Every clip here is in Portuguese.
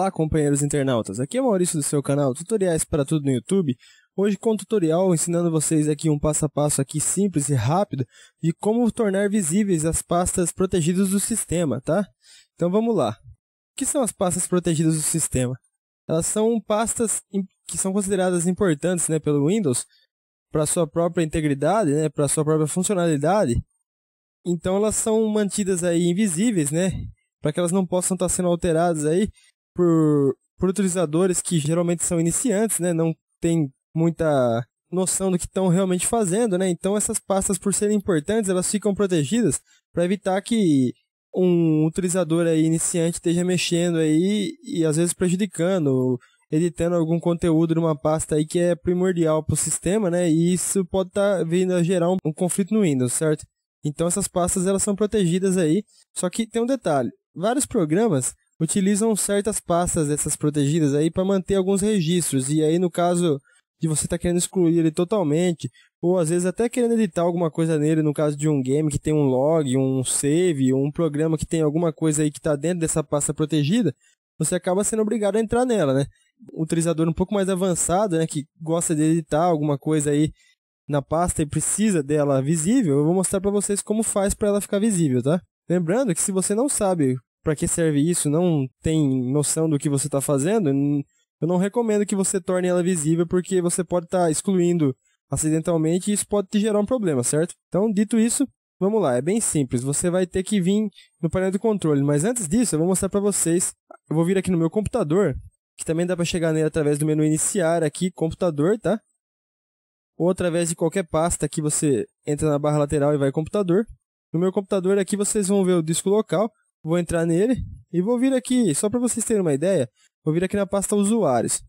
Olá, companheiros internautas. Aqui é Maurício do seu canal Tutoriais para Tudo no YouTube. Hoje com um tutorial ensinando vocês aqui um passo a passo aqui simples e rápido de como tornar visíveis as pastas protegidas do sistema, tá? Então vamos lá. O que são as pastas protegidas do sistema? Elas são pastas que são consideradas importantes, né, pelo Windows para sua própria integridade, né, para sua própria funcionalidade. Então elas são mantidas aí invisíveis, né? Para que elas não possam estar tá sendo alteradas aí por, por utilizadores que geralmente são iniciantes, né? Não tem muita noção do que estão realmente fazendo, né? Então essas pastas, por serem importantes, elas ficam protegidas para evitar que um utilizador aí iniciante esteja mexendo aí e às vezes prejudicando, editando algum conteúdo numa pasta aí que é primordial para o sistema, né? E isso pode estar tá vindo a gerar um, um conflito no Windows, certo? Então essas pastas elas são protegidas aí. Só que tem um detalhe, vários programas utilizam certas pastas dessas protegidas aí para manter alguns registros. E aí, no caso de você estar tá querendo excluir ele totalmente, ou às vezes até querendo editar alguma coisa nele, no caso de um game que tem um log, um save, um programa que tem alguma coisa aí que está dentro dessa pasta protegida, você acaba sendo obrigado a entrar nela, né? Um utilizador um pouco mais avançado, né, que gosta de editar alguma coisa aí na pasta e precisa dela visível, eu vou mostrar para vocês como faz para ela ficar visível, tá? Lembrando que se você não sabe para que serve isso, não tem noção do que você está fazendo, eu não recomendo que você torne ela visível porque você pode estar tá excluindo acidentalmente e isso pode te gerar um problema, certo? Então, dito isso, vamos lá, é bem simples. Você vai ter que vir no painel de controle, mas antes disso, eu vou mostrar para vocês. Eu vou vir aqui no meu computador, que também dá para chegar nele através do menu iniciar aqui, computador, tá? Ou através de qualquer pasta que você entra na barra lateral e vai computador. No meu computador aqui vocês vão ver o disco local vou entrar nele e vou vir aqui, só para vocês terem uma ideia, vou vir aqui na pasta usuários.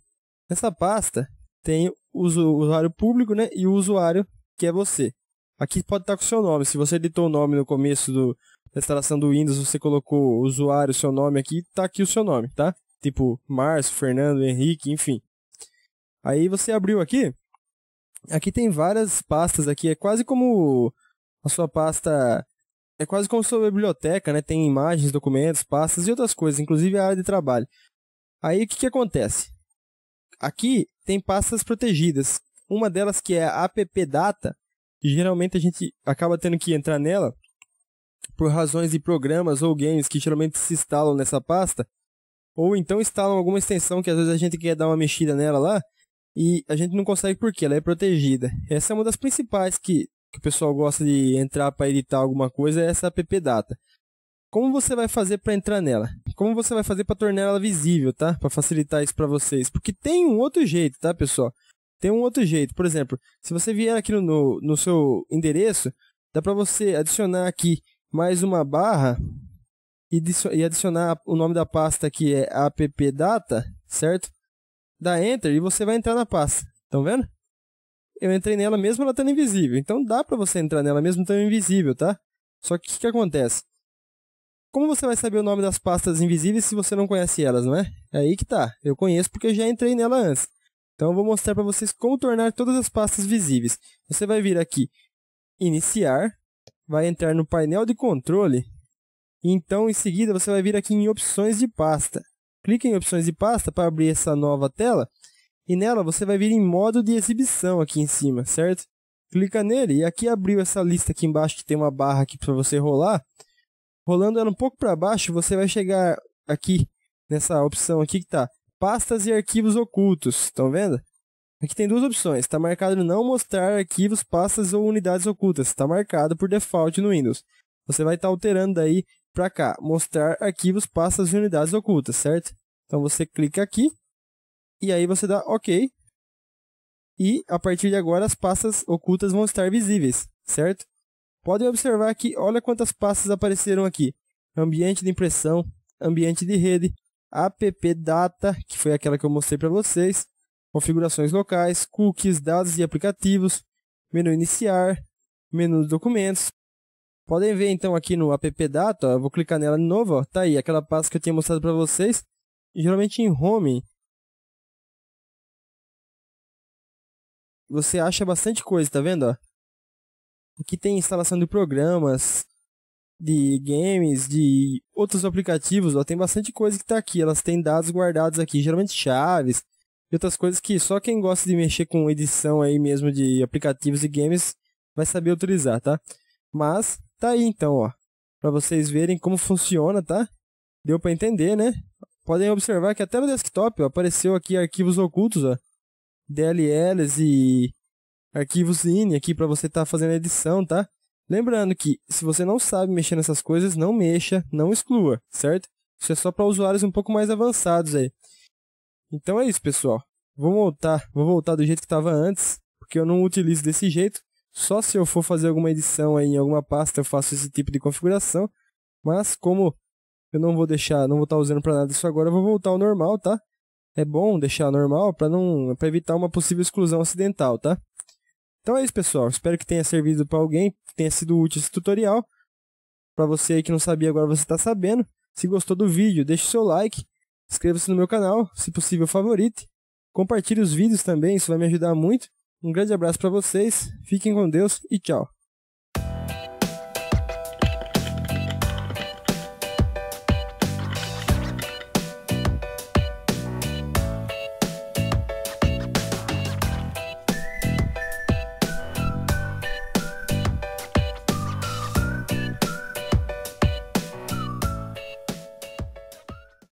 Nessa pasta tem o usuário público né, e o usuário que é você. Aqui pode estar com o seu nome, se você editou o nome no começo do, da instalação do Windows, você colocou o usuário, seu nome aqui, está aqui o seu nome, tá? Tipo Márcio, Fernando, Henrique, enfim. Aí você abriu aqui, aqui tem várias pastas aqui, é quase como a sua pasta é quase como sua uma biblioteca, né? Tem imagens, documentos, pastas e outras coisas, inclusive a área de trabalho. Aí o que, que acontece? Aqui tem pastas protegidas. Uma delas que é a appdata, que geralmente a gente acaba tendo que entrar nela por razões de programas ou games que geralmente se instalam nessa pasta, ou então instalam alguma extensão que às vezes a gente quer dar uma mexida nela lá e a gente não consegue porque ela é protegida. Essa é uma das principais que que o pessoal gosta de entrar para editar alguma coisa é essa app data. Como você vai fazer para entrar nela? Como você vai fazer para tornar ela visível, tá? Para facilitar isso para vocês, porque tem um outro jeito, tá, pessoal? Tem um outro jeito. Por exemplo, se você vier aqui no, no seu endereço, dá para você adicionar aqui mais uma barra e adicionar o nome da pasta que é appdata, certo? Dá enter e você vai entrar na pasta. Estão vendo? eu entrei nela mesmo ela estando tá invisível. Então dá para você entrar nela mesmo estando invisível, tá? Só que o que, que acontece? Como você vai saber o nome das pastas invisíveis se você não conhece elas, não é? é aí que tá. Eu conheço porque eu já entrei nela antes. Então eu vou mostrar para vocês como tornar todas as pastas visíveis. Você vai vir aqui, iniciar, vai entrar no painel de controle. E então em seguida você vai vir aqui em opções de pasta. Clique em opções de pasta para abrir essa nova tela e nela você vai vir em modo de exibição aqui em cima, certo? Clica nele e aqui abriu essa lista aqui embaixo que tem uma barra aqui para você rolar. Rolando ela um pouco para baixo, você vai chegar aqui nessa opção aqui que tá pastas e arquivos ocultos, estão vendo? Aqui tem duas opções, está marcado não mostrar arquivos, pastas ou unidades ocultas, está marcado por default no Windows. Você vai estar tá alterando daí para cá, mostrar arquivos, pastas e unidades ocultas, certo? Então você clica aqui, e aí você dá OK. E a partir de agora as pastas ocultas vão estar visíveis, certo? Podem observar que olha quantas pastas apareceram aqui. Ambiente de impressão, ambiente de rede, app data, que foi aquela que eu mostrei para vocês, configurações locais, cookies, dados e aplicativos, menu iniciar, menu documentos. Podem ver então aqui no app data, ó, eu vou clicar nela de novo, tá aí aquela pasta que eu tinha mostrado para vocês. E, geralmente em home você acha bastante coisa, tá vendo? Ó? Aqui tem instalação de programas, de games, de outros aplicativos, ó, tem bastante coisa que tá aqui. Elas têm dados guardados aqui, geralmente chaves e outras coisas que só quem gosta de mexer com edição aí mesmo de aplicativos e games vai saber utilizar, tá? Mas tá aí então, ó, para vocês verem como funciona, tá? Deu para entender, né? Podem observar que até no desktop ó, apareceu aqui arquivos ocultos, ó. DLLs e arquivos zine aqui para você estar tá fazendo a edição, tá? Lembrando que se você não sabe mexer nessas coisas, não mexa, não exclua, certo? Isso é só para usuários um pouco mais avançados aí. Então é isso, pessoal. Vou voltar, vou voltar do jeito que estava antes, porque eu não utilizo desse jeito. Só se eu for fazer alguma edição aí em alguma pasta, eu faço esse tipo de configuração. Mas como eu não vou deixar, não vou estar tá usando para nada isso agora, eu vou voltar ao normal, tá? é bom deixar normal para não pra evitar uma possível exclusão acidental, tá? Então é isso, pessoal. Espero que tenha servido para alguém, que tenha sido útil esse tutorial. Para você aí que não sabia, agora você está sabendo. Se gostou do vídeo, deixe seu like, inscreva-se no meu canal, se possível favorite, compartilhe os vídeos também, isso vai me ajudar muito. Um grande abraço para vocês, fiquem com Deus e tchau.